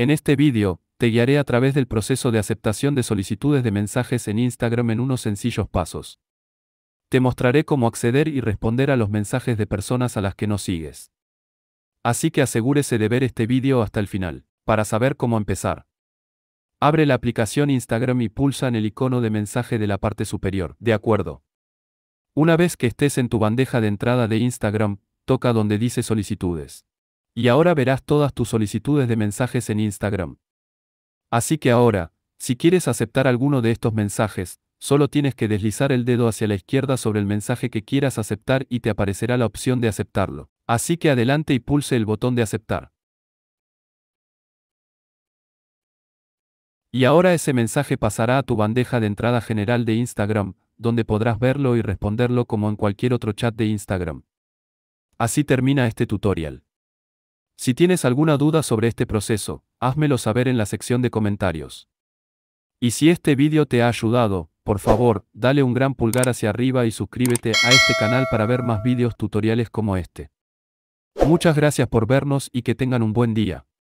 En este vídeo, te guiaré a través del proceso de aceptación de solicitudes de mensajes en Instagram en unos sencillos pasos. Te mostraré cómo acceder y responder a los mensajes de personas a las que no sigues. Así que asegúrese de ver este vídeo hasta el final, para saber cómo empezar. Abre la aplicación Instagram y pulsa en el icono de mensaje de la parte superior, de acuerdo. Una vez que estés en tu bandeja de entrada de Instagram, toca donde dice solicitudes. Y ahora verás todas tus solicitudes de mensajes en Instagram. Así que ahora, si quieres aceptar alguno de estos mensajes, solo tienes que deslizar el dedo hacia la izquierda sobre el mensaje que quieras aceptar y te aparecerá la opción de aceptarlo. Así que adelante y pulse el botón de aceptar. Y ahora ese mensaje pasará a tu bandeja de entrada general de Instagram, donde podrás verlo y responderlo como en cualquier otro chat de Instagram. Así termina este tutorial. Si tienes alguna duda sobre este proceso, házmelo saber en la sección de comentarios. Y si este vídeo te ha ayudado, por favor, dale un gran pulgar hacia arriba y suscríbete a este canal para ver más vídeos tutoriales como este. Muchas gracias por vernos y que tengan un buen día.